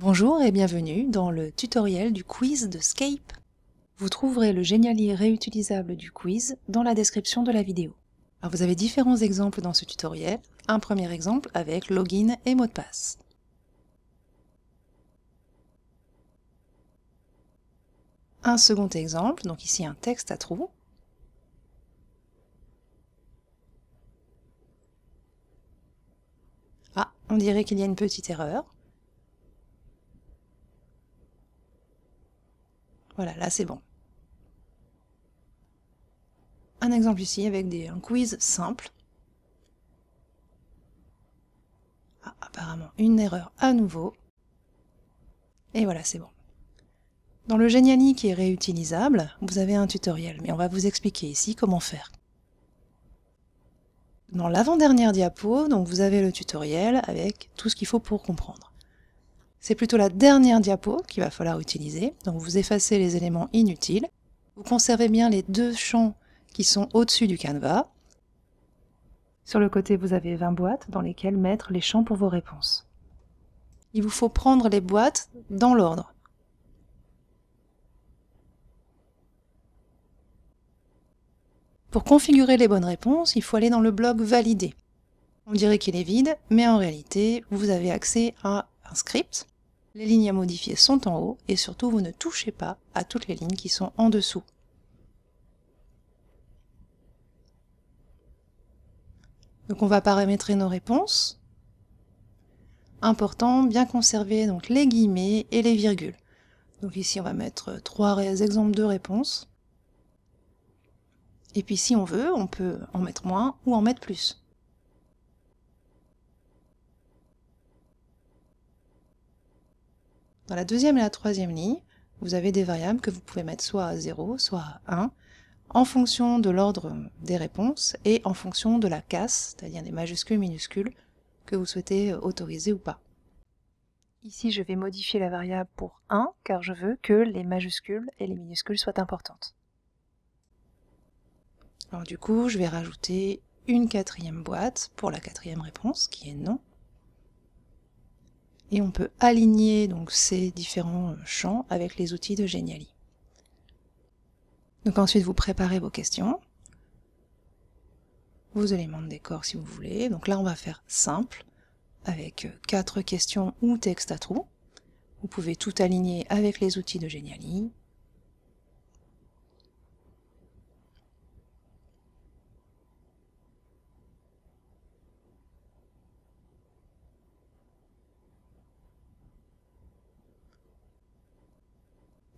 Bonjour et bienvenue dans le tutoriel du quiz de Scape. Vous trouverez le génialier réutilisable du quiz dans la description de la vidéo. vous avez différents exemples dans ce tutoriel, un premier exemple avec login et mot de passe. Un second exemple, donc ici un texte à trous, Ah, on dirait qu'il y a une petite erreur. Voilà, là c'est bon. Un exemple ici avec des, un quiz simple. Ah, apparemment, une erreur à nouveau. Et voilà, c'est bon. Dans le Geniali qui est réutilisable, vous avez un tutoriel, mais on va vous expliquer ici comment faire. Dans l'avant-dernière diapo, donc vous avez le tutoriel avec tout ce qu'il faut pour comprendre. C'est plutôt la dernière diapo qu'il va falloir utiliser. Donc vous effacez les éléments inutiles. Vous conservez bien les deux champs qui sont au-dessus du canevas. Sur le côté, vous avez 20 boîtes dans lesquelles mettre les champs pour vos réponses. Il vous faut prendre les boîtes dans l'ordre. Pour configurer les bonnes réponses, il faut aller dans le bloc Valider. On dirait qu'il est vide, mais en réalité, vous avez accès à script. Les lignes à modifier sont en haut et surtout vous ne touchez pas à toutes les lignes qui sont en dessous. Donc on va paramétrer nos réponses. Important, bien conserver donc les guillemets et les virgules. Donc ici on va mettre trois exemples de réponses. Et puis si on veut, on peut en mettre moins ou en mettre plus. Dans la deuxième et la troisième ligne, vous avez des variables que vous pouvez mettre soit à 0, soit à 1, en fonction de l'ordre des réponses et en fonction de la casse, c'est-à-dire des majuscules, minuscules, que vous souhaitez autoriser ou pas. Ici, je vais modifier la variable pour 1, car je veux que les majuscules et les minuscules soient importantes. Alors du coup, je vais rajouter une quatrième boîte pour la quatrième réponse, qui est non, et on peut aligner donc ces différents euh, champs avec les outils de Geniali. Donc ensuite vous préparez vos questions, vos éléments de décor si vous voulez. Donc là on va faire simple avec euh, quatre questions ou texte à trous. Vous pouvez tout aligner avec les outils de Geniali,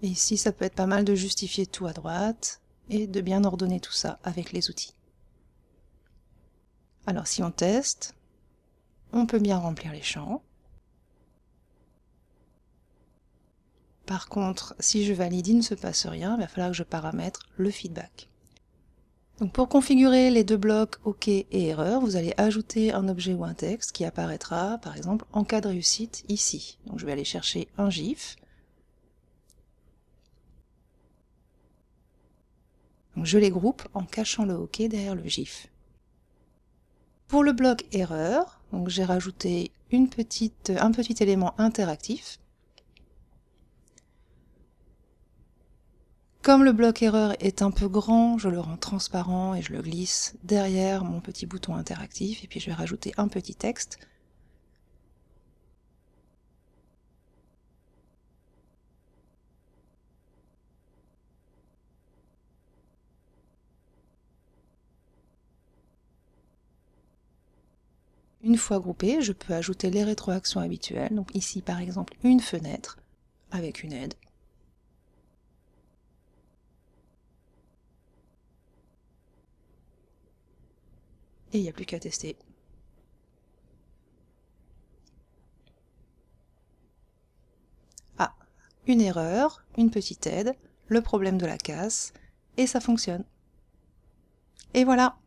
Et ici, ça peut être pas mal de justifier tout à droite et de bien ordonner tout ça avec les outils. Alors si on teste, on peut bien remplir les champs. Par contre, si je valide, il ne se passe rien, il va falloir que je paramètre le feedback. Donc pour configurer les deux blocs OK et erreur, vous allez ajouter un objet ou un texte qui apparaîtra, par exemple, en cas de réussite ici. Donc je vais aller chercher un GIF, je les groupe en cachant le hockey derrière le GIF. Pour le bloc erreur, j'ai rajouté un petit élément interactif. Comme le bloc erreur est un peu grand, je le rends transparent et je le glisse derrière mon petit bouton interactif et puis je vais rajouter un petit texte Une fois groupé, je peux ajouter les rétroactions habituelles, donc ici par exemple une fenêtre avec une aide. Et il n'y a plus qu'à tester. Ah, une erreur, une petite aide, le problème de la casse, et ça fonctionne. Et voilà